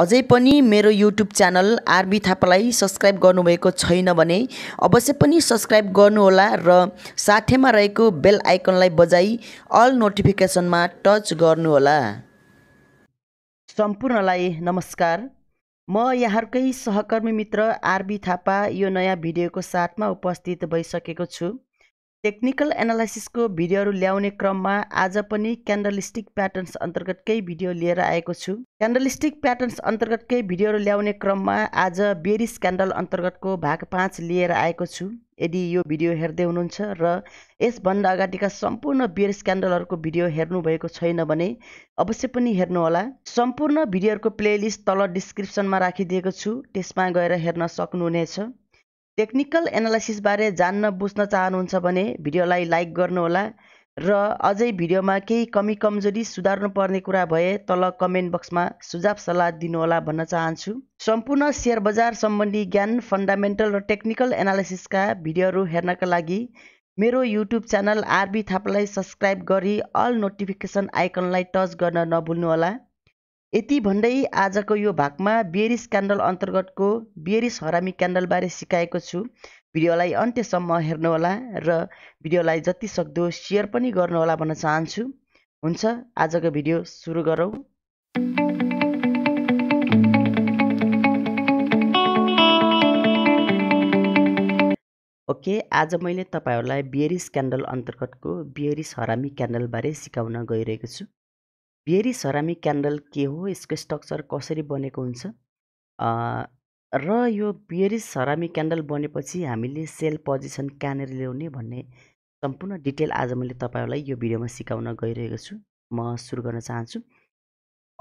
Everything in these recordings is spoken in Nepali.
अझै पनि मेरो युट्युब च्यानल आरबी थापालाई सब्सक्राइब गर्नुभएको छैन भने अवश्य पनि सब्सक्राइब गर्नुहोला र साथैमा रहेको बेल आइकनलाई बजाई अल नोटिफिकेसनमा टच गर्नुहोला सम्पूर्णलाई नमस्कार म यहाँकै सहकर्मी मित्र आरबी थापा यो नयाँ भिडियोको साथमा उपस्थित भइसकेको छु टेक्निकल एनालाइसिसको भिडियोहरू ल्याउने क्रममा आज पनि क्यान्डलिस्टिक प्याटर्न्स अन्तर्गतकै भिडियो लिएर आएको छु क्यान्डलिस्टिक प्याटर्न्स अन्तर्गतकै भिडियोहरू ल्याउने क्रममा आज बेरिस क्यान्डल अन्तर्गतको भाग पाँच लिएर आएको छु यदि यो भिडियो हेर्दै हुनुहुन्छ र यसभन्दा अगाडिका सम्पूर्ण बेरिस क्यान्डलहरूको भिडियो हेर्नुभएको छैन भने अवश्य पनि हेर्नुहोला सम्पूर्ण भिडियोहरूको प्लेलिस्ट तल डिस्क्रिप्सनमा राखिदिएको छु त्यसमा गएर हेर्न सक्नुहुनेछ टेक्निकल एनालाइसिसबारे जान्न बुझ्न चाहनुहुन्छ भने भिडियोलाई लाइक गर्नुहोला र अझै भिडियोमा केही कमी कमजोरी पर्ने कुरा भए तल कमेन्ट बक्समा सुझाव सल्लाह दिनुहोला भन्न चाहन्छु सम्पूर्ण सेयर बजार सम्बन्धी ज्ञान फन्डामेन्टल र टेक्निकल एनालाइसिसका भिडियोहरू हेर्नका लागि मेरो युट्युब च्यानल आरबी थापालाई सब्सक्राइब गरी अल नोटिफिकेसन आइकनलाई टच गर्न नभुल्नुहोला यति भन्दै आजको यो भागमा बेरिस क्यान्डल अन्तर्गतको बेरिस हरामी क्यान्डलबारे सिकाएको छु भिडियोलाई अन्त्यसम्म हेर्नुहोला र भिडियोलाई जति सक्दो सेयर पनि गर्नुहोला भन्न चाहन्छु हुन्छ आजको भिडियो सुरु गरौँ ओके आज मैले तपाईँहरूलाई बियरिस क्यान्डल अन्तर्गतको बियरिस हरामी क्यान्डलबारे सिकाउन गइरहेको छु पेरी सरामिक क्यान्डल के हो यसको स्ट्रक्चर कसरी बनेको हुन्छ र यो बियरिस सरामिक क्यान्डल बनेपछि हामीले सेल पोजिसन कहाँनिर ल्याउने भन्ने सम्पूर्ण डिटेल आज मैले तपाईँहरूलाई यो भिडियोमा सिकाउन गइरहेको छु म सुरु गर्न चाहन्छु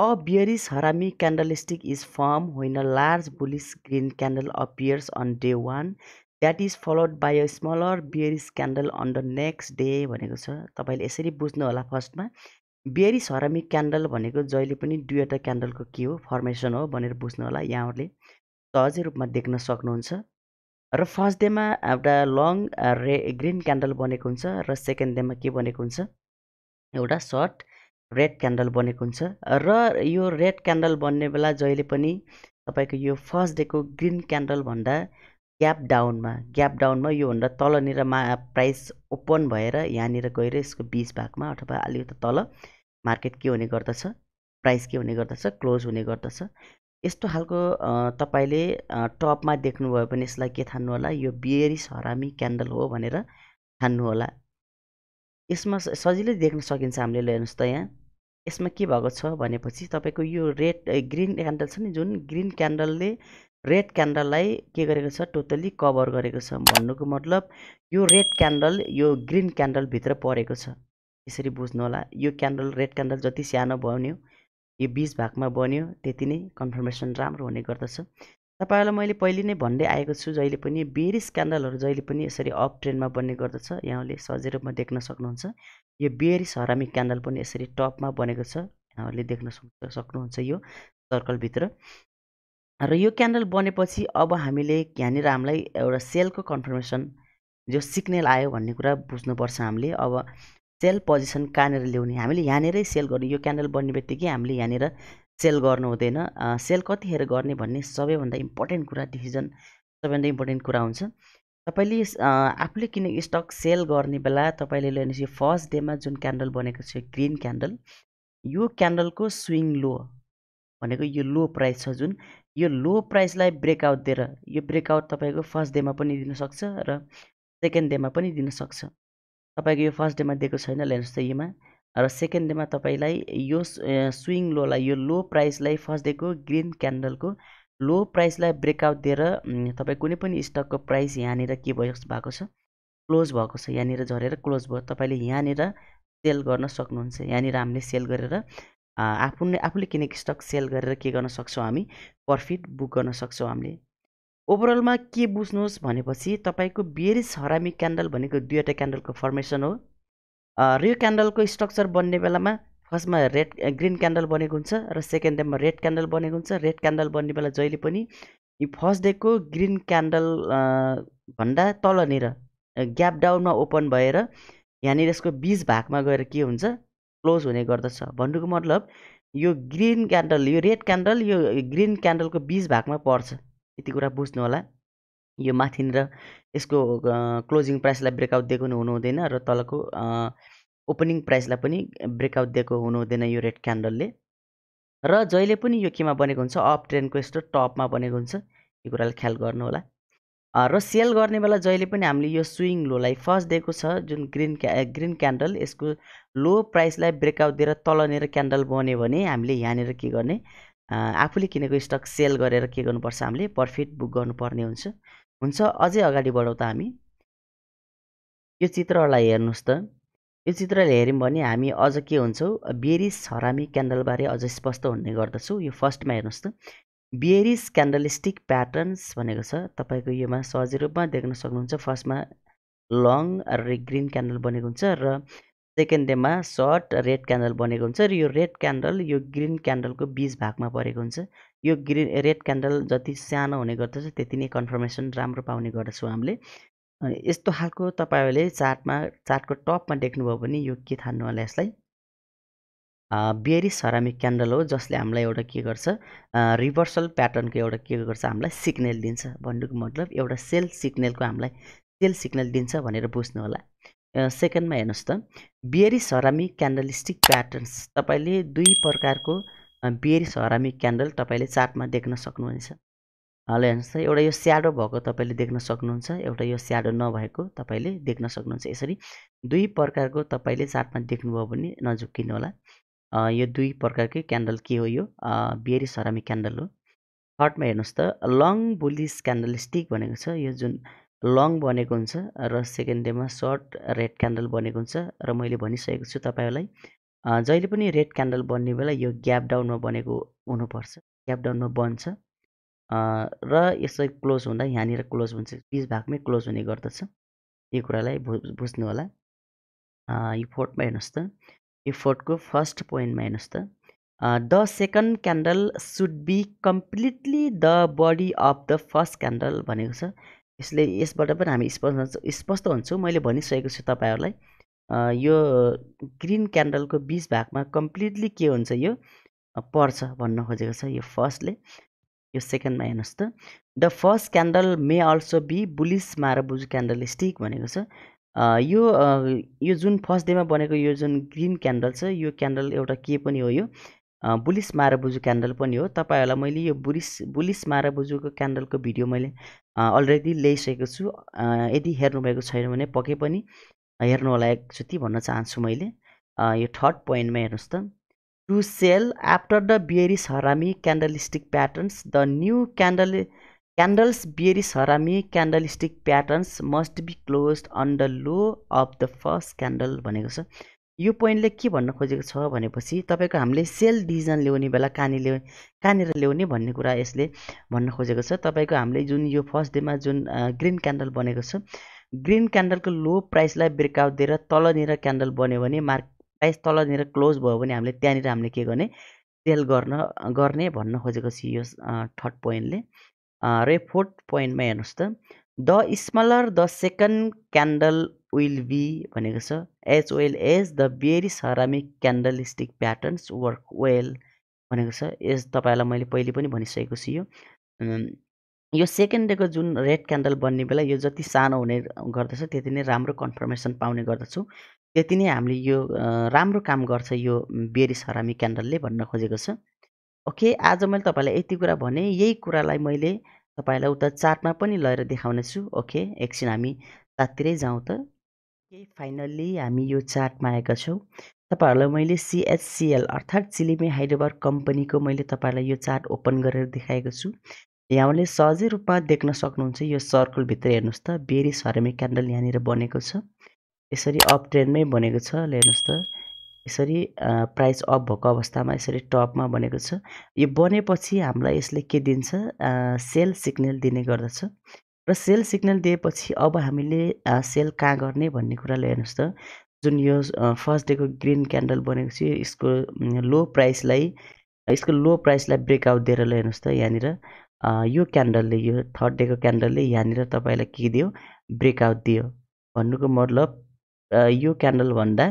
a bearish harami candle candlestick is form when large bullish green candle appears on day one that is followed by a smaller bearish candle on the next day भनेको छ तपाईँले यसरी बुझ्नुहोला फर्स्टमा बियरी सरामिक क्यान्डल भनेको जहिले पनि दुईवटा क्यान्डलको के हो फर्मेसन हो भनेर बुझ्नु होला यहाँहरूले सहजै रूपमा देख्न सक्नुहुन्छ र फर्स्ट डेमा एउटा लङ रे ग्रिन क्यान्डल बनेको हुन्छ र सेकेन्ड डेमा के बनेको हुन्छ एउटा सर्ट रेड क्यान्डल बनेको हुन्छ र यो रेड क्यान्डल बन्ने बेला जहिले पनि तपाईँको यो फर्स्ट डेको ग्रिन क्यान्डलभन्दा ग्याप डाउनमा ग्याप डाउनमा योभन्दा तलनिर मा प्राइस ओपन भएर यहाँनिर गएर यसको बिच भागमा अथवा अलिकति तल मार्केट के हुने गर्दछ प्राइस के हुने गर्दछ क्लोज हुने गर्दछ यस्तो खालको तपाईँले टपमा देख्नुभयो भने यसलाई के होला यो बियरिस हरामी क्यान्डल हो भनेर होला यसमा सजिलै देख्न सकिन्छ हामीले हेर्नुहोस् त यहाँ यसमा के भएको छ भनेपछि तपाईँको यो रेड ग्रिन क्यान्डल छ नि जुन ग्रिन क्यान्डलले रेड क्यान्डललाई के गरेको छ टोटल्ली कभर गरेको छ भन्नुको मतलब यो रेड क्यान्डल यो ग्रिन क्यान्डलभित्र परेको छ यसरी बुझ्नु होला यो क्यान्डल रेड क्यान्डल जति सानो बन्यो यो बिच भागमा बन्यो त्यति नै कन्फर्मेसन राम्रो हुने गर्दछ तपाईँहरूलाई मैले पहिले नै भन्दै आएको छु जहिले पनि बेरिस क्यान्डलहरू जहिले पनि यसरी अप ट्रेन्डमा बन्ने गर्दछ यहाँले सजिलोमा देख्न सक्नुहुन्छ यो बेरिस हरामी क्यान्डल पनि यसरी टपमा बनेको छ यहाँहरूले देख्न सक्नुहुन्छ यो सर्कलभित्र र यो क्यान्डल बनेपछि अब हामीले यहाँनिर हामीलाई एउटा सेलको कन्फर्मेसन जो सिग्नेल आयो भन्ने कुरा बुझ्नुपर्छ हामीले अब सेल पोजिसन कहाँनिर ल्याउने हामीले यहाँनिरै सेल गर्ने यो क्यान्डल बन्ने बित्तिकै हामीले यहाँनिर सेल गर्नु हुँदैन सेल कतिखेर गर्ने भन्ने सबैभन्दा इम्पोर्टेन्ट कुरा डिसिजन सबैभन्दा इम्पोर्टेन्ट कुरा हुन्छ तपाईँले आफूले किनेको स्टक सेल गर्ने बेला तपाईँले लिनुहोस् यो फर्स्ट डेमा जुन क्यान्डल बनेको छ ग्रिन क्यान्डल यो क्यान्डलको स्विङ लो भनेको यो लो प्राइस छ जुन यो लो प्राइसलाई ब्रेकआउट दिएर यो ब्रेकआउट तपाईँको फर्स्ट डेमा पनि दिनसक्छ र सेकेन्ड डेमा पनि दिनसक्छ तपाईँको यो फर्स्ट डेमा दिएको छैन हेर्नुहोस् त योमा र सेकेन्ड डेमा तपाईँलाई यो स्विङ लोलाई यो लो प्राइसलाई फर्स्ट डेको ग्रिन क्यान्डलको लो प्राइसलाई ब्रेकआउट दिएर तपाईँ कुनै पनि स्टकको प्राइस यहाँनिर के भयो भएको छ क्लोज भएको छ यहाँनिर झरेर क्लोज भयो तपाईँले यहाँनिर सेल गर्न सक्नुहुन्छ यहाँनिर हामीले सेल गरेर आफूले आफूले किनेको स्टक सेल गरेर के गर्न सक्छौँ हामी प्रफिट बुक गर्न सक्छौँ हामीले ओभरअलमा के बुझ्नुहोस् भनेपछि तपाईँको बेरिस हरामी क्यान्डल भनेको दुईवटा क्यान्डलको फर्मेसन हो र यो क्यान्डलको स्ट्रक्चर बन्ने बेलामा फर्स्टमा रेड ग्रिन क्यान्डल बनेको हुन्छ र सेकेन्ड डेमा रेड क्यान्डल बनेको हुन्छ रेड क्यान्डल बन्ने बेला जहिले पनि फर्स्ट डेको ग्रिन क्यान्डल भन्दा तलनिर ग्याप डाउनमा ओपन भएर यहाँनिर यसको बिच भागमा गएर के हुन्छ क्लोज हुने गर्दछ भन्नुको मतलब यो ग्रिन क्यान्डल यो रेड क्यान्डल यो ग्रिन क्यान्डलको बिच भागमा पर्छ यति कुरा बुझ्नु होला यो माथिनिर यसको क्लोजिङ प्राइसलाई ब्रेकआउट दिएको हुनु हुँदैन र तलको ओपनिङ प्राइसलाई पनि ब्रेकआउट दिएको हुनु हुँदैन यो रेड क्यान्डलले र जहिले पनि यो केमा बनेको हुन्छ अप ट्रेनको यस्तो टपमा बनेको हुन्छ यो कुरालाई ख्याल गर्नु होला र सेल गर्ने बेला जहिले पनि हामीले यो स्विङ लोलाई फर्स्ट दिएको छ जुन ग्रिन क्या ग्रिन क्यान्डल यसको लो प्राइसलाई ब्रेकआउट दिएर तलनेर क्यान्डल बन्यो भने हामीले यहाँनिर के गर्ने आफूले किनेको स्टक सेल गरेर के गर्नुपर्छ हामीले प्रफिट बुक गर्नुपर्ने हुन्छ हुन्छ अझै अगाडि बढाउँ त हामी यो चित्रहरूलाई हेर्नुहोस् त यो चित्र हेऱ्यौँ भने हामी अझ के हुन्छौँ बेरिस हरामी क्यान्डलबारे अझ स्पष्ट हुने गर्दछौँ यो फर्स्टमा हेर्नुहोस् त बियरिस क्यान्डलस्टिक प्याटर्न्स भनेको छ तपाईँको योमा सहजै रूपमा देख्न सक्नुहुन्छ फर्स्टमा लङ रेड ग्रिन क्यान्डल बनेको हुन्छ र सेकेन्ड डेमा सर्ट रेड क्यान्डल बनेको हुन्छ र यो रेड क्यान्डल यो ग्रिन क्यान्डलको बिच भागमा परेको हुन्छ यो ग्रिन रेड क्यान्डल जति सानो हुने गर्दछ त्यति नै कन्फर्मेसन राम्रो पाउने गर्दछौँ हामीले यस्तो खालको तपाईँहरूले चार्टमा चार्टको टपमा देख्नुभयो भने यो के थान्नु होला यसलाई बेरी सरामिक क्यान्डल हो जसले हामीलाई एउटा के गर्छ रिभर्सल प्याटर्नको एउटा के गर्छ हामीलाई सिग्नल दिन्छ भन्नुको मतलब एउटा सेल सिग्नेलको हामीलाई सेल सिग्नल दिन्छ भनेर बुझ्नु होला सेकेन्डमा हेर्नुहोस् त बेरी हरामी क्यान्डलिस्टिक प्याटर्न्स तपाईँले दुई प्रकारको बेरी हरामी क्यान्डल तपाईँले चार्टमा देख्न सक्नुहुनेछ ल हेर्नुहोस् त एउटा यो स्याडो भएको तपाईँले देख्न सक्नुहुन्छ एउटा यो स्याडो नभएको तपाईँले देख्न सक्नुहुन्छ यसरी दुई प्रकारको तपाईँले चार्टमा देख्नुभयो भने नझुक्किनु होला यो दुई प्रकारकै क्यान्डल के हो यो बेरी सरामी क्यान्डल हो थर्डमा हेर्नुहोस् त लङ बुलिस क्यान्डल स्टिक भनेको छ यो जुन लङ बनेको हुन्छ र सेकेन्ड डेमा सर्ट रेड क्यान्डल बनेको हुन्छ र मैले भनिसकेको छु तपाईँहरूलाई जहिले पनि रेड क्यान्डल बन्ने बेला यो ग्याप डाउनमा बनेको हुनुपर्छ ग्याप डाउनमा बन्छ र यसलाई क्लोज हुँदा यहाँनिर क्लोज हुन्छ बिच भागमै क्लोज हुने गर्दछ यो कुरालाई बुझ्नु होला यो फोर्थमा हेर्नुहोस् त इफोर्टको फर्स्ट पोइन्टमा हेर्नुहोस् त the second candle should be completely the body of the first candle भनेको छ यसले यसबाट पनि हामी स्पष्ट स्पष्ट हुन्छौँ मैले भनिसकेको छु तपाईँहरूलाई यो ग्रिन क्यान्डलको बिच भागमा कम्प्लिटली के हुन्छ यो पर्छ भन्न खोजेको छ यो फर्स्टले यो सेकेन्डमा हेर्नुहोस् त the first candle may also be bullish marubozu candle stick भनेको छ यो यो जुन फर्स्ट डेमा बनेको यो जुन ग्रिन क्यान्डल छ यो क्यान्डल एउटा के पनि हो यो बुलिस माराबुजु क्यान्डल पनि हो तपाईँहरूलाई मैले यो बुलिस बुलिस माराबुजुको क्यान्डलको भिडियो मैले अलरेडी ल्याइसकेको छु यदि हेर्नुभएको छैन भने पक्कै पनि होला एकचोटि भन्न चाहन्छु मैले यो थर्ड पोइन्टमा हेर्नुहोस् त to sell after the bearish harami candle stick patterns the new candle candles Candles harami candle stick patterns must be close under low of the first candle भनेको छ यो पोइन्टले के भन्न खोजेको छ भनेपछि तपाईँको हामीले सेल डिभिजन ल्याउने बेला कहाँनिर ल्याउने कहाँनिर ल्याउने भन्ने कुरा यसले भन्न खोजेको छ तपाईँको हामीले जुन यो फर्स्ट डेमा जुन ग्रिन क्यान्डल बनेको छ ग्रिन क्यान्डलको लो प्राइसलाई ब्रेकआउट दिएर तलनिर क्यान्डल बन्यो भने मार्क प्राइस तलनिर क्लोज भयो भने हामीले त्यहाँनिर हामीले के गर्ने सेल गर्न गर्ने भन्न खोजेको छ यो थर्ड पोइन्टले र यो फोर्थ पोइन्टमा हेर्नुहोस् त the smaller the second candle will be भनेको छ as well as the bearish harami candle stick patterns work well भनेको छ यस तपाईँहरूलाई मैले पहिले पनि भनिसकेको छु यो यो सेकेन्ड डेको जुन रेड क्यान्डल बन्ने बेला यो जति सानो हुने गर्दछ त्यति नै राम्रो कन्फर्मेसन पाउने गर्दछौँ त्यति नै हामीले यो राम्रो काम गर्छ यो बेरी सरामी क्यान्डलले भन्न खोजेको छ ओके आज मैले तपाईँलाई यति कुरा भने यही कुरालाई मैले तपाईँलाई उता चार्टमा पनि लगेर देखाउनेछु ओके एकछिन हामी ताततिरै जाउँ त के फाइनल्ली हामी यो चार्टमा आएका छौँ तपाईँहरूलाई मैले सिएचसिएल अर्थात् चिलिमे हैदराबाद कम्पनीको मैले तपाईँलाई यो चार्ट ओपन गरेर देखाएको छु यहाँले सहजै रूपमा देख्न सक्नुहुन्छ यो सर्कलभित्र हेर्नुहोस् त बेरी सरेमी क्यान्डल यहाँनिर बनेको छ यसरी अप ट्रेन्डमै बनेको छ ल हेर्नुहोस् त यसरी प्राइस अप भएको अवस्थामा यसरी टपमा बनेको छ यो बनेपछि हामीलाई यसले के दिन्छ सेल सिग्नल दिने गर्दछ र सेल सिग्नल दिएपछि अब हामीले सेल कहाँ गर्ने भन्ने कुरालाई हेर्नुहोस् त जुन यो फर्स्ट डेको ग्रिन क्यान्डल बनेको छ यसको लो प्राइसलाई यसको लो प्राइसलाई ब्रेकआउट दिएर ल हेर्नुहोस् त यहाँनिर यो क्यान्डलले यो थर्ड डेको क्यान्डलले यहाँनिर तपाईँलाई के दियो ब्रेकआउट दियो भन्नुको मतलब यो क्यान्डलभन्दा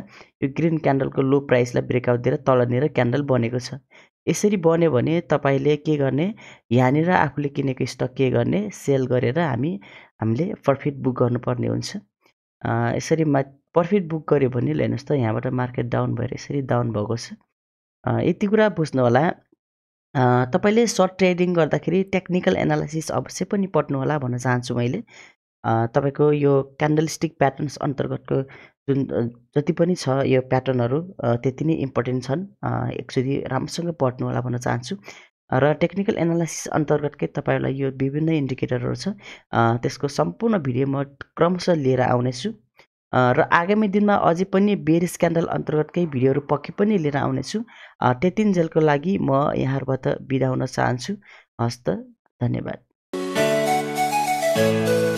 यो ग्रिन क्यान्डलको लो प्राइसलाई ब्रेकआउट दिएर तलनिर क्यान्डल बनेको छ यसरी बन्यो भने तपाईँले के गर्ने यहाँनिर आफूले किनेको स्टक के गर्ने सेल गरेर हामी हामीले प्रफिट बुक गर्नुपर्ने हुन्छ यसरी मा प्रफिट बुक गऱ्यो भने हेर्नुहोस् त यहाँबाट मार्केट डाउन भएर यसरी डाउन भएको छ यति कुरा बुझ्नु बुझ्नुहोला तपाईँले सर्ट ट्रेडिङ गर्दाखेरि टेक्निकल एनालाइसिस अवश्य पनि होला भन्न चाहन्छु मैले तपाईँको यो क्यान्डलस्टिक स्टिक प्याटर्न्स अन्तर्गतको जुन जति पनि छ यो प्याटर्नहरू त्यति नै इम्पोर्टेन्ट छन् एकचोटि राम्रोसँग पढ्नु होला भन्न चाहन्छु र टेक्निकल एनालाइसिस अन्तर्गतकै तपाईँहरूलाई यो विभिन्न इन्डिकेटरहरू छ त्यसको सम्पूर्ण भिडियो म क्रमशः लिएर आउनेछु र आगामी दिनमा अझै पनि बेर स्क्यान्डल अन्तर्गतकै भिडियोहरू पक्कै पनि लिएर आउनेछु त्यतिन्जेलको लागि म यहाँहरूबाट बिदा हुन चाहन्छु हस्त धन्यवाद